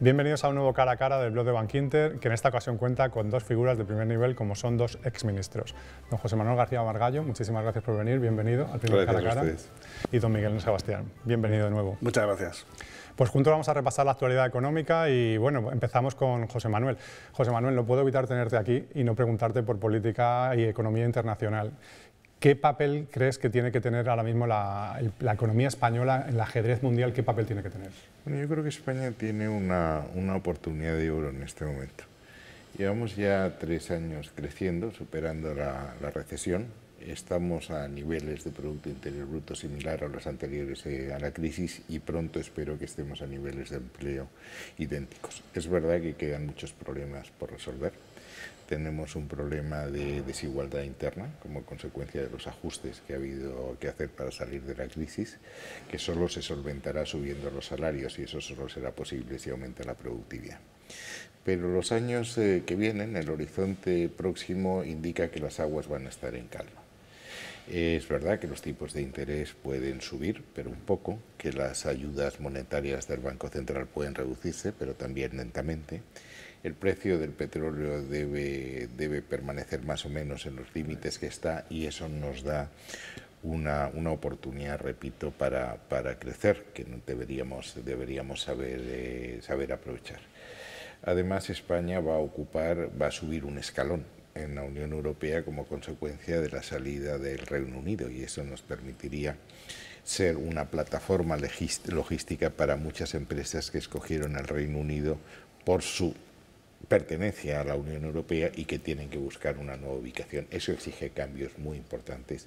Bienvenidos a un nuevo cara a cara del blog de Bankinter, que en esta ocasión cuenta con dos figuras de primer nivel, como son dos exministros. Don José Manuel García Margallo, muchísimas gracias por venir, bienvenido al primer cara a cara. Y don Miguel Sebastián, bienvenido de nuevo. Muchas gracias. Pues juntos vamos a repasar la actualidad económica y bueno, empezamos con José Manuel. José Manuel, no puedo evitar tenerte aquí y no preguntarte por política y economía internacional. ¿Qué papel crees que tiene que tener ahora mismo la, la economía española en el ajedrez mundial? ¿Qué papel tiene que tener? Bueno, yo creo que España tiene una, oportunidad de oro en este momento. Llevamos ya tres años creciendo, superando la, recesión. Estamos a niveles de Producto Interior Bruto similar a los anteriores eh, a la crisis y pronto espero que estemos a niveles de empleo idénticos. Es verdad que quedan muchos problemas por resolver, tenemos un problema de desigualdad interna como consecuencia de los ajustes que ha habido que hacer para salir de la crisis, que solo se solventará subiendo los salarios y eso solo será posible si aumenta la productividad. Pero los años eh, que vienen, el horizonte próximo indica que las aguas van a estar en calma. Es verdad que los tipos de interés pueden subir, pero un poco, que las ayudas monetarias del Banco Central pueden reducirse, pero también lentamente, el precio del petróleo debe, debe permanecer más o menos en los límites que está y eso nos da una, oportunidad, repito, para, para crecer, que deberíamos, deberíamos saber, eh, saber aprovechar. Además, España va a ocupar, va a subir un escalón en la Unión Europea como consecuencia de la salida del Reino Unido y eso nos permitiría ser una plataforma logística para muchas empresas que escogieron al Reino Unido por su pertenece a la Unión Europea y que tienen que buscar una nueva ubicación. Eso exige cambios muy importantes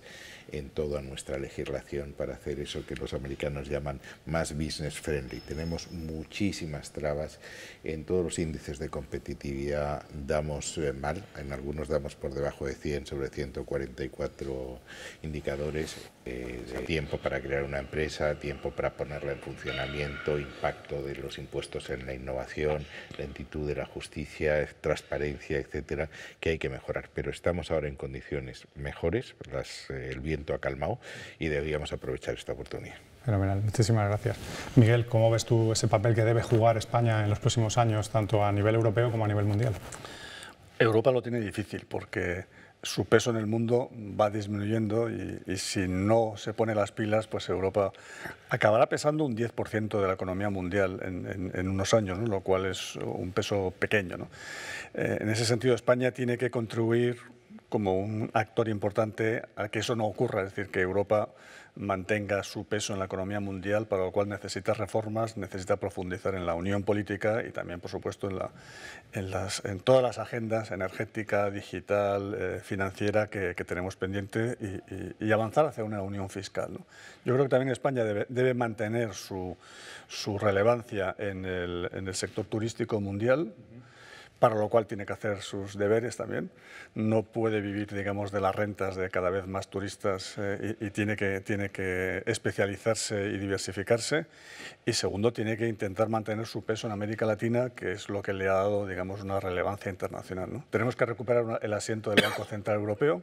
en toda nuestra legislación para hacer eso que los americanos llaman más business friendly. Tenemos muchísimas trabas en todos los índices de competitividad, damos eh, mal, en algunos damos por debajo de 100 sobre 144 indicadores, eh, de tiempo para crear una empresa, tiempo para ponerla en funcionamiento, impacto de los impuestos en la innovación, lentitud de la justicia transparencia, etcétera, que hay que mejorar. Pero estamos ahora en condiciones mejores, eh, el viento ha calmado y deberíamos aprovechar esta oportunidad. Fenomenal, muchísimas gracias. Miguel, ¿cómo ves tú ese papel que debe jugar España en los próximos años, tanto a nivel europeo como a nivel mundial? Europa lo tiene difícil porque su peso en el mundo va disminuyendo y, si no se pone las pilas, pues Europa acabará pesando un 10% de la economía mundial en, unos años, lo cual es un peso pequeño. Eh, en ese sentido, España tiene que contribuir como un actor importante a que eso no ocurra, es decir, que Europa mantenga su peso en la economía mundial, para lo cual necesita reformas, necesita profundizar en la unión política y también, por supuesto, en, todas las agendas energética, digital, eh, financiera que, tenemos pendiente y, avanzar hacia una unión fiscal. Yo creo que también España debe, mantener su, su, relevancia en el, sector turístico mundial para lo cual tiene que hacer sus deberes también. No puede vivir, digamos, de las rentas de cada vez más turistas eh, y, tiene, que, tiene que especializarse y diversificarse. Y segundo, tiene que intentar mantener su peso en América Latina, que es lo que le ha dado, digamos, una relevancia internacional. Tenemos que recuperar el asiento del Banco Central Europeo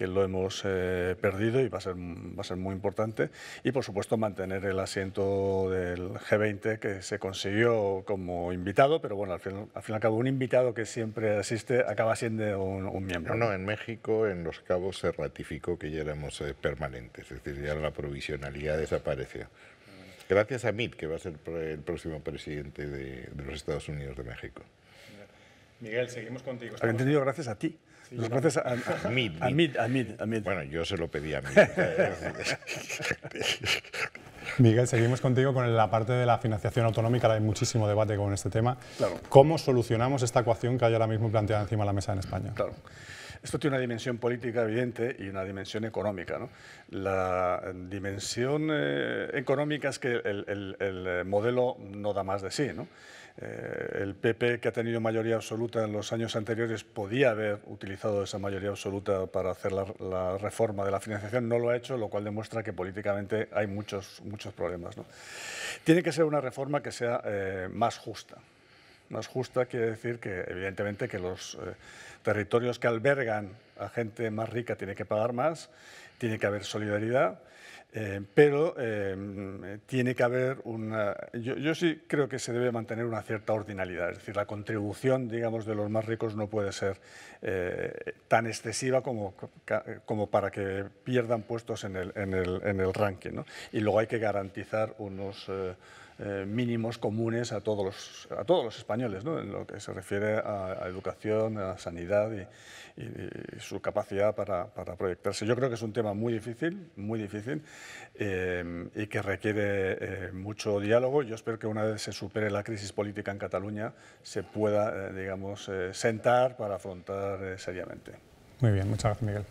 que lo hemos eh, perdido y va a, ser, va a ser muy importante. Y por supuesto mantener el asiento del G20 que se consiguió como invitado, pero bueno, al fin, al y al cabo un invitado que siempre asiste acaba siendo un, miembro. No, no, en México, en Los Cabos, se ratificó que ya éramos eh, permanentes, es decir, ya la provisionalidad desapareció gracias a Mitt, que va a ser el próximo presidente de, los Estados Unidos de México. Miguel, seguimos contigo. he Entendido, gracias a ti. Sí, a, Mid, Bueno, yo se lo pedí a mí. Miguel, seguimos contigo con la parte de la financiación autonómica. Ahora hay muchísimo debate con este tema. ¿Cómo solucionamos esta ecuación que hay ahora mismo planteada encima de la mesa en España? Claro. Esto tiene una dimensión política evidente y una dimensión económica. La dimensión eh, económica es que el, el, modelo no da más de sí. ¿no? Eh, el PP, que ha tenido mayoría absoluta en los años anteriores, podía haber utilizado esa mayoría absoluta para hacer la, reforma de la financiación, no lo ha hecho, lo cual demuestra que políticamente hay muchos, muchos problemas. Tiene que ser una reforma que sea eh, más justa. Más justa quiere decir que, evidentemente, que los eh, territorios que albergan a gente más rica tienen que pagar más, tiene que haber solidaridad eh, pero eh, tiene que haber una... Yo, sí creo que se debe mantener una cierta ordinalidad, es decir, la contribución, digamos, de los más ricos no puede ser eh, tan excesiva como, como para que pierdan puestos en el, en el ranking. ¿no? Y luego hay que garantizar unos eh, mínimos comunes a todos los, a todos los españoles, en lo que se refiere a, educación, a sanidad y, su capacidad para, para, proyectarse. Yo creo que es un tema muy difícil, muy difícil eh, y que requiere eh, mucho diálogo. Yo espero que una vez se supere la crisis política en Cataluña se pueda, digamos, sentar para afrontar seriamente. Muy bien, muchas gracias, Miguel.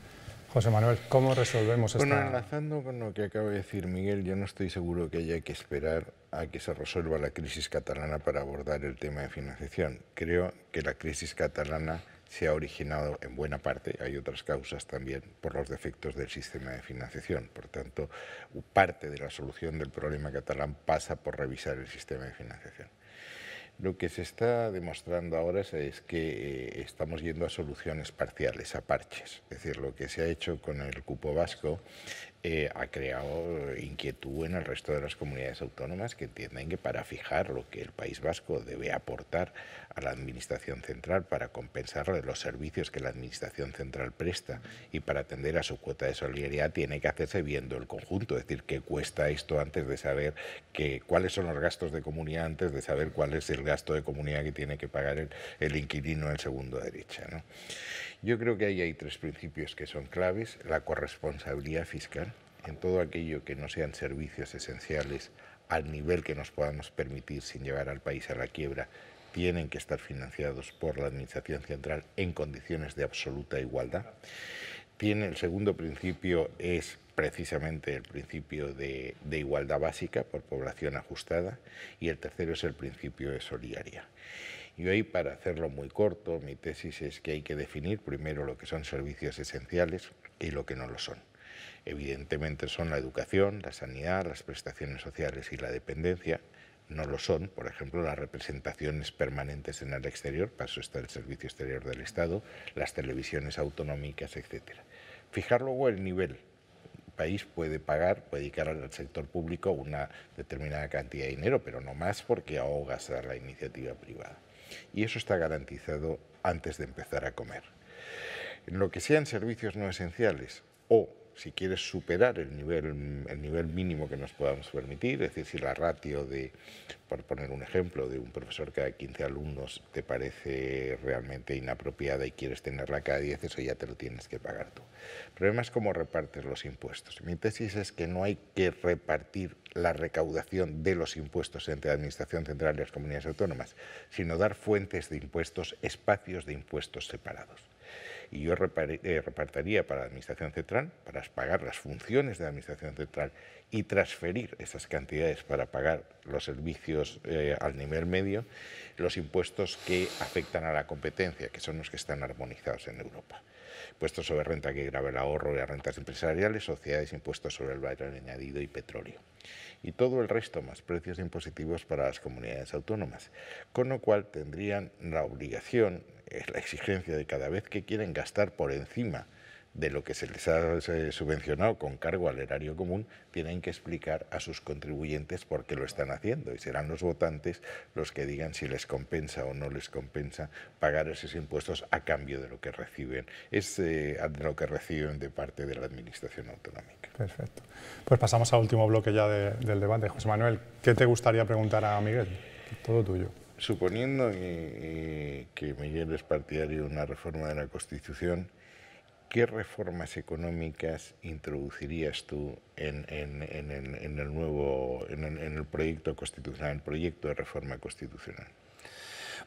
José Manuel, ¿cómo resolvemos esto? Bueno, enlazando con lo que acaba de decir Miguel, yo no estoy seguro que haya que esperar a que se resuelva la crisis catalana para abordar el tema de financiación. Creo que la crisis catalana se ha originado en buena parte, hay otras causas también, por los defectos del sistema de financiación. Por tanto, parte de la solución del problema catalán pasa por revisar el sistema de financiación. Lo que se está demostrando ahora es, que eh, estamos yendo a soluciones parciales, a parches. Es decir, lo que se ha hecho con el cupo vasco eh, ha creado eh, inquietud en el resto de las comunidades autónomas que entienden que para fijar lo que el País Vasco debe aportar a la Administración Central para compensar los servicios que la Administración Central presta y para atender a su cuota de solidaridad tiene que hacerse viendo el conjunto, es decir, qué cuesta esto antes de saber que, cuáles son los gastos de comunidad, antes de saber cuál es el gasto de comunidad que tiene que pagar el, inquilino en segundo derecha. ¿no? Yo creo que ahí hay tres principios que son claves. La corresponsabilidad fiscal en todo aquello que no sean servicios esenciales al nivel que nos podamos permitir sin llevar al país a la quiebra, tienen que estar financiados por la Administración Central en condiciones de absoluta igualdad. Tiene, el segundo principio es precisamente el principio de, de igualdad básica por población ajustada y el tercero es el principio de solidaridad. Y hoy, para hacerlo muy corto, mi tesis es que hay que definir primero lo que son servicios esenciales y lo que no lo son. Evidentemente son la educación, la sanidad, las prestaciones sociales y la dependencia. No lo son, por ejemplo, las representaciones permanentes en el exterior, para eso está el Servicio Exterior del Estado, las televisiones autonómicas, etc. Fijar luego el nivel país puede pagar, puede dedicar al sector público una determinada cantidad de dinero, pero no más porque ahogas a la iniciativa privada y eso está garantizado antes de empezar a comer. En lo que sean servicios no esenciales o si quieres superar el nivel, el nivel mínimo que nos podamos permitir, es decir, si la ratio de, por poner un ejemplo, de un profesor cada 15 alumnos te parece realmente inapropiada y quieres tenerla cada 10, eso ya te lo tienes que pagar tú. El problema es cómo repartes los impuestos. Mi tesis es que no hay que repartir la recaudación de los impuestos entre la Administración Central y las comunidades autónomas, sino dar fuentes de impuestos, espacios de impuestos separados y yo eh, repartiría para la Administración Central, para pagar las funciones de la Administración Central y transferir esas cantidades para pagar los servicios eh, al nivel medio, los impuestos que afectan a la competencia, que son los que están armonizados en Europa. Impuestos sobre renta que grave el ahorro y las rentas empresariales, sociedades, impuestos sobre el valor añadido y petróleo. Y todo el resto, más precios impositivos para las comunidades autónomas. Con lo cual tendrían la obligación es la exigencia de cada vez que quieren gastar por encima de lo que se les ha subvencionado con cargo al erario común, tienen que explicar a sus contribuyentes por qué lo están haciendo y serán los votantes los que digan si les compensa o no les compensa pagar esos impuestos a cambio de lo que reciben, eh, de lo que reciben de parte de la Administración autonómica. Perfecto. Pues pasamos al último bloque ya del debate. José Manuel, ¿qué te gustaría preguntar a Miguel? Todo tuyo. Suponiendo que, Miguel es partidario de una reforma de la Constitución. ¿Qué reformas económicas introducirías tú en, en, en, el nuevo, el proyecto constitucional, el proyecto de reforma constitucional?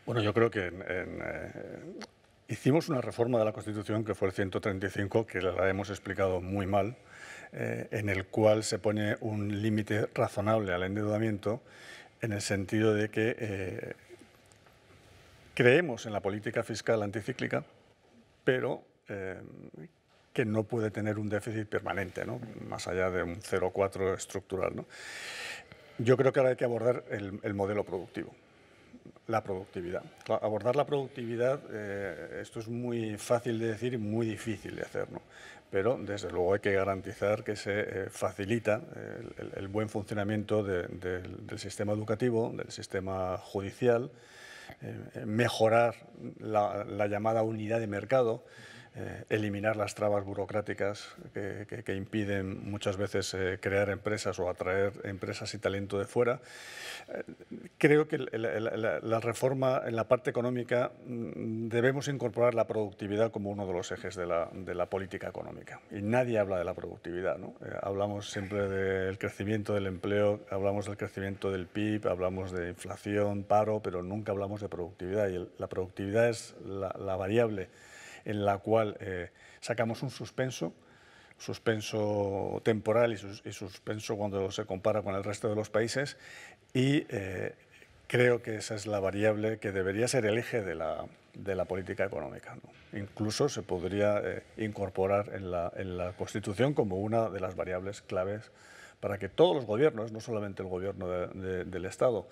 Bueno, yo creo que eh, hicimos una reforma de la Constitución que fue el 135, que la hemos explicado muy mal, eh, en el cual se pone un límite razonable al endeudamiento en el sentido de que eh, Creemos en la política fiscal anticíclica, pero eh, que no puede tener un déficit permanente, ¿no? más allá de un 0,4 estructural. ¿no? Yo creo que ahora hay que abordar el, modelo productivo, la productividad. abordar la productividad, eh, esto es muy fácil de decir y muy difícil de hacer, ¿no? pero desde luego hay que garantizar que se eh, facilita el, buen funcionamiento del sistema educativo, del sistema judicial, eh, mejorar la, llamada unidad de mercado. Eh, eliminar las trabas burocráticas que, impiden muchas veces eh, crear empresas o atraer empresas y talento de fuera. Eh, creo que la, reforma en la parte económica mm, debemos incorporar la productividad como uno de los ejes de la, política económica. Y nadie habla de la productividad. ¿no? hablamos siempre del crecimiento del empleo, hablamos del crecimiento del PIB, hablamos de inflación, paro, pero nunca hablamos de productividad. Y la productividad es la variable en la cual eh, sacamos un suspenso, suspenso temporal y, suspenso cuando se compara con el resto de los países y eh, creo que esa es la variable que debería ser el eje de la, política económica. Incluso se podría eh, incorporar en la, Constitución como una de las variables claves para que todos los gobiernos, no solamente el gobierno del Estado,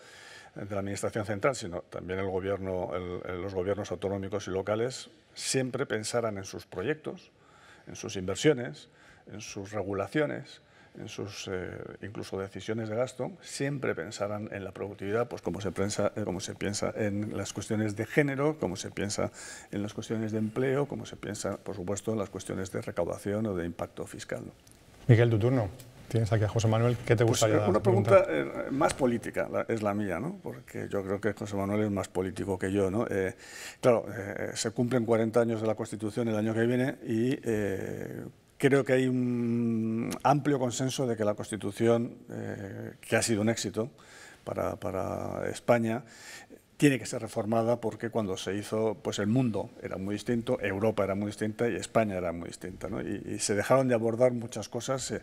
de la Administración Central, sino también el gobierno, los gobiernos autonómicos y locales, siempre pensaran en sus proyectos, en sus inversiones, en sus regulaciones, en sus eh, incluso decisiones de gasto, siempre pensaran en la productividad, pues como se, eh, como se piensa en las cuestiones de género, como se piensa en las cuestiones de empleo, como se piensa, por supuesto, en las cuestiones de recaudación o de impacto fiscal. Miguel, tu turno. Tienes aquí a José Manuel, ¿qué te pues, gustaría eh, Una pregunta eh, más política es la mía, ¿no? porque yo creo que José Manuel es más político que yo. ¿no? Eh, claro, se cumplen 40 años de la Constitución el año que viene y creo que hay un amplio consenso de que la Constitución, que ha sido un éxito, para, España, tiene que ser reformada porque cuando se hizo, pues el mundo era muy distinto, Europa era muy distinta y España era muy distinta, ¿no? y, se dejaron de abordar muchas cosas eh,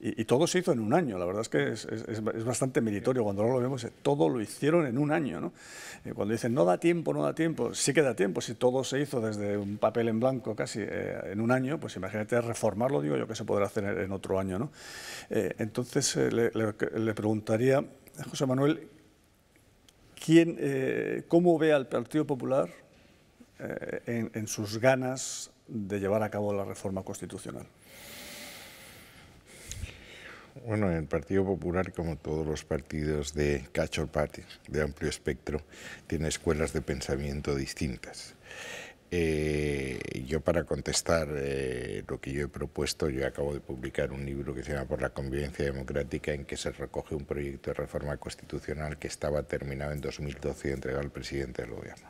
y, todo se hizo en un año, la verdad es que es, bastante meritorio, cuando lo vemos, eh, todo lo hicieron en un año, ¿no? Eh, cuando dicen no da tiempo, no da tiempo, sí que da tiempo, si todo se hizo desde un papel en blanco casi en un año, pues imagínate reformarlo, digo yo, que se podrá hacer en, otro año, ¿no? entonces le, le preguntaría, José Manuel, eh, cómo ve al Partido Popular eh, en, sus ganas de llevar a cabo la reforma constitucional. Bueno, el Partido Popular, como todos los partidos de catch or Party, de amplio espectro, tiene escuelas de pensamiento distintas. Eh, yo para contestar eh, lo que yo he propuesto, yo acabo de publicar un libro que se llama Por la convivencia democrática, en que se recoge un proyecto de reforma constitucional que estaba terminado en 2012 y entregado al presidente del gobierno.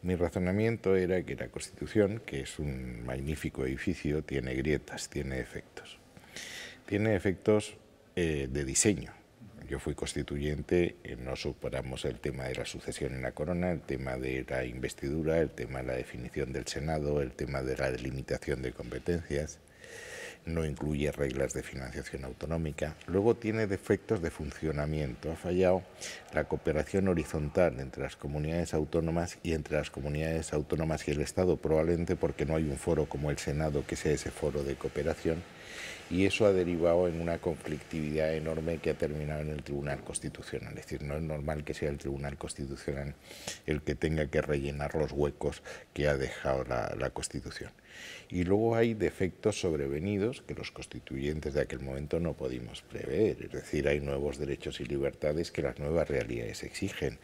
Mi razonamiento era que la Constitución, que es un magnífico edificio, tiene grietas, tiene efectos. Tiene efectos eh, de diseño, yo fui constituyente, eh, no superamos el tema de la sucesión en la corona, el tema de la investidura, el tema de la definición del Senado, el tema de la delimitación de competencias no incluye reglas de financiación autonómica. Luego tiene defectos de funcionamiento. Ha fallado la cooperación horizontal entre las comunidades autónomas y entre las comunidades autónomas y el Estado, probablemente porque no hay un foro como el Senado que sea ese foro de cooperación. Y eso ha derivado en una conflictividad enorme que ha terminado en el Tribunal Constitucional. Es decir, no es normal que sea el Tribunal Constitucional el que tenga que rellenar los huecos que ha dejado la, la Constitución. Y luego hay defectos sobrevenidos que los constituyentes de aquel momento no pudimos prever. Es decir, hay nuevos derechos y libertades que las nuevas realidades exigen.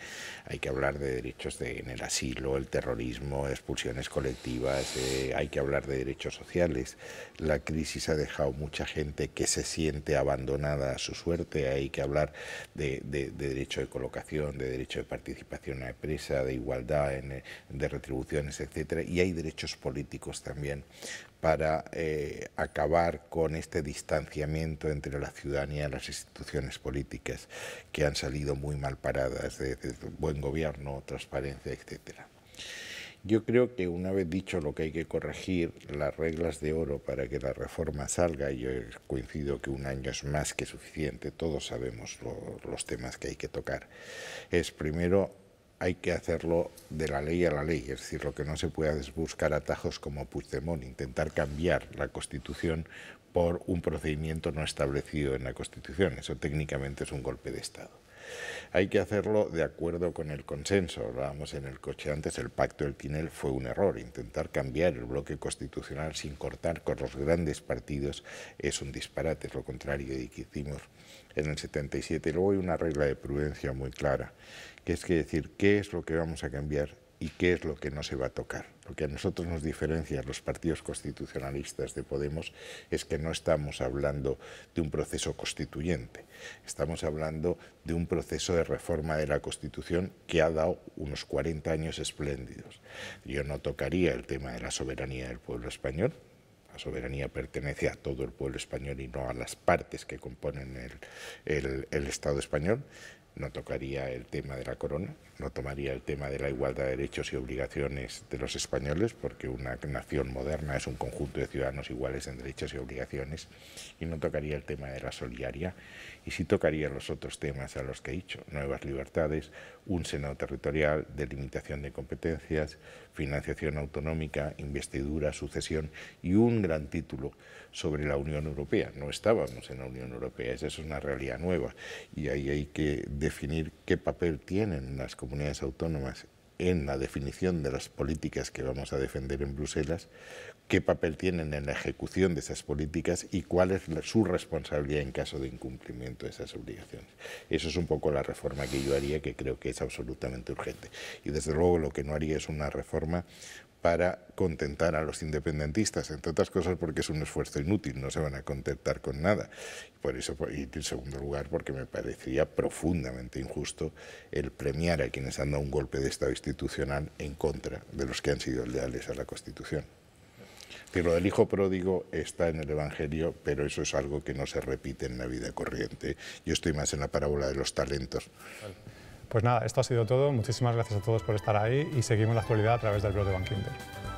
Hay que hablar de derechos de, en el asilo, el terrorismo, expulsiones colectivas, eh, hay que hablar de derechos sociales. La crisis ha dejado mucha gente que se siente abandonada a su suerte. Hay que hablar de, derecho de colocación, de derecho de participación a la empresa, de igualdad, eh, de retribuciones, etcétera. Y hay derechos políticos también para eh, acabar con este distanciamiento entre la ciudadanía y las instituciones políticas que han salido muy mal paradas de, buen gobierno, transparencia, etcétera. Yo creo que una vez dicho lo que hay que corregir, las reglas de oro para que la reforma salga, yo coincido que un año es más que suficiente, todos sabemos los temas que hay que tocar, es primero hay que hacerlo de la ley a la ley, es decir, lo que no se puede es buscar atajos como Puigdemont, intentar cambiar la Constitución por un procedimiento no establecido en la Constitución. Eso técnicamente es un golpe de Estado. Hay que hacerlo de acuerdo con el consenso. Hablábamos en el coche antes, el pacto del Tinel fue un error. Intentar cambiar el bloque constitucional sin cortar con los grandes partidos es un disparate, es lo contrario de que hicimos en el 77. Luego hay una regla de prudencia muy clara, que es que decir qué es lo que vamos a cambiar y qué es lo que no se va a tocar. Lo que a nosotros nos diferencia los partidos constitucionalistas de Podemos es que no estamos hablando de un proceso constituyente, estamos hablando de un proceso de reforma de la Constitución que ha dado unos 40 años espléndidos. Yo no tocaría el tema de la soberanía del pueblo español, la soberanía pertenece a todo el pueblo español y no a las partes que componen el, el Estado español no tocaría el tema de la corona, no tomaría el tema de la igualdad de derechos y obligaciones de los españoles, porque una nación moderna es un conjunto de ciudadanos iguales en derechos y obligaciones, y no tocaría el tema de la solidaria, y sí tocaría los otros temas a los que he dicho, nuevas libertades, un Senado territorial, delimitación de competencias, financiación autonómica, investidura, sucesión y un gran título sobre la Unión Europea. No estábamos en la Unión Europea, esa es una realidad nueva, y ahí hay que definir qué papel tienen las comunidades autónomas en la definición de las políticas que vamos a defender en Bruselas, qué papel tienen en la ejecución de esas políticas y cuál es su responsabilidad en caso de incumplimiento de esas obligaciones. Eso es un poco la reforma que yo haría, que creo que es absolutamente urgente. Y desde luego lo que no haría es una reforma para contentar a los independentistas, entre otras cosas porque es un esfuerzo inútil, no se van a contentar con nada. Por eso, y en segundo lugar, porque me parecería profundamente injusto el premiar a quienes han dado un golpe de Estado institucional en contra de los que han sido leales a la Constitución. Pero lo del hijo pródigo está en el Evangelio, pero eso es algo que no se repite en la vida corriente. Yo estoy más en la parábola de los talentos. Pues nada, esto ha sido todo. Muchísimas gracias a todos por estar ahí y seguimos la actualidad a través del blog de Van